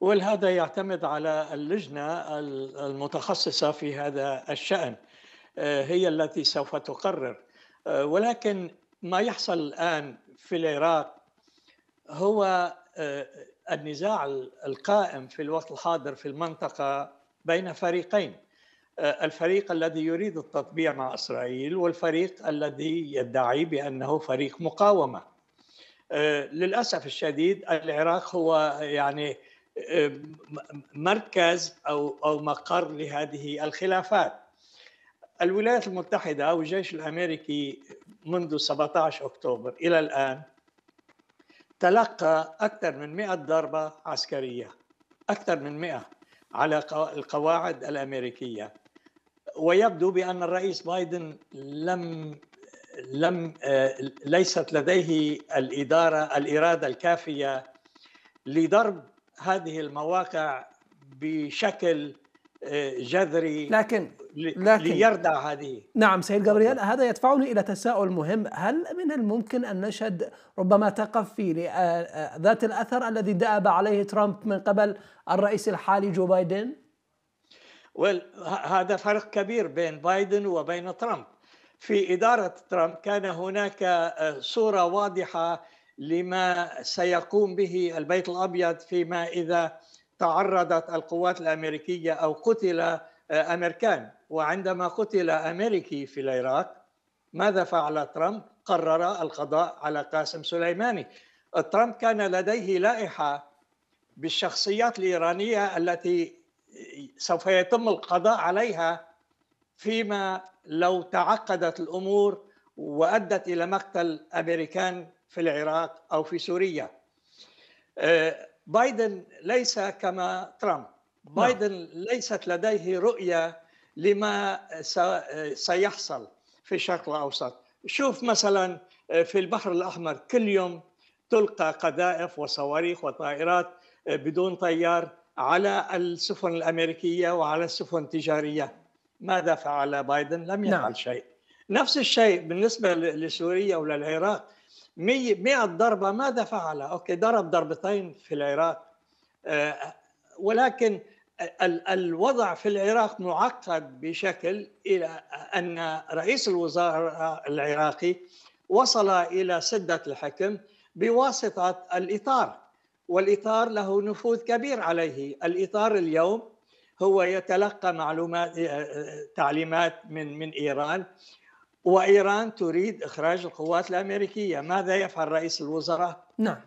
وهذا يعتمد على اللجنة المتخصصة في هذا الشأن آه، هي التي سوف تقرر آه، ولكن ما يحصل الآن في العراق هو آه، النزاع القائم في الوقت الحاضر في المنطقة بين فريقين الفريق الذي يريد التطبيع مع إسرائيل والفريق الذي يدعي بأنه فريق مقاومة للأسف الشديد العراق هو يعني آه، مركز او او مقر لهذه الخلافات. الولايات المتحده او الجيش الامريكي منذ 17 اكتوبر الى الان تلقى اكثر من 100 ضربه عسكريه اكثر من 100 على القواعد الامريكيه ويبدو بان الرئيس بايدن لم لم آه، ليست لديه الاداره الاراده الكافيه لضرب هذه المواقع بشكل آه، جذري لكن لكن ليردع هذه نعم سيد جبريل هذا يدفعني إلى تساؤل مهم هل من الممكن أن نشهد ربما تقفي آه، آه، ذات الأثر الذي دأب عليه ترامب من قبل الرئيس الحالي جو بايدن؟ well, هذا فرق كبير بين بايدن وبين ترامب في إدارة ترامب كان هناك صورة واضحة لما سيقوم به البيت الابيض فيما اذا تعرضت القوات الامريكيه او قتل آه، امريكان وعندما قتل امريكي في العراق ماذا فعل ترامب؟ قرر القضاء على قاسم سليماني. ترامب كان لديه لائحه بالشخصيات الايرانيه التي سوف يتم القضاء عليها فيما لو تعقدت الامور وادت الى مقتل امريكان في العراق او في سوريا آه، بايدن ليس كما ترامب نعم. بايدن ليست لديه رؤيه لما سيحصل في الشرق الاوسط شوف مثلا آه، في البحر الاحمر كل يوم تلقى قذائف وصواريخ وطائرات آه، بدون طيار على السفن الامريكيه وعلى السفن التجاريه ماذا فعل بايدن لم يفعل نعم. شيء نفس الشيء بالنسبه لسوريا وللعراق 100 ضربة ماذا فعل؟ أوكي ضرب ضربتين في العراق آه، ولكن الوضع في العراق معقد بشكل إلى أن رئيس الوزراء العراقي وصل إلى سدة الحكم بواسطة الإطار والإطار له نفوذ كبير عليه الإطار اليوم هو يتلقى معلومات آه، آه، تعليمات من من إيران وإيران تريد إخراج القوات الأمريكية ماذا يفعل رئيس الوزراء؟ نعم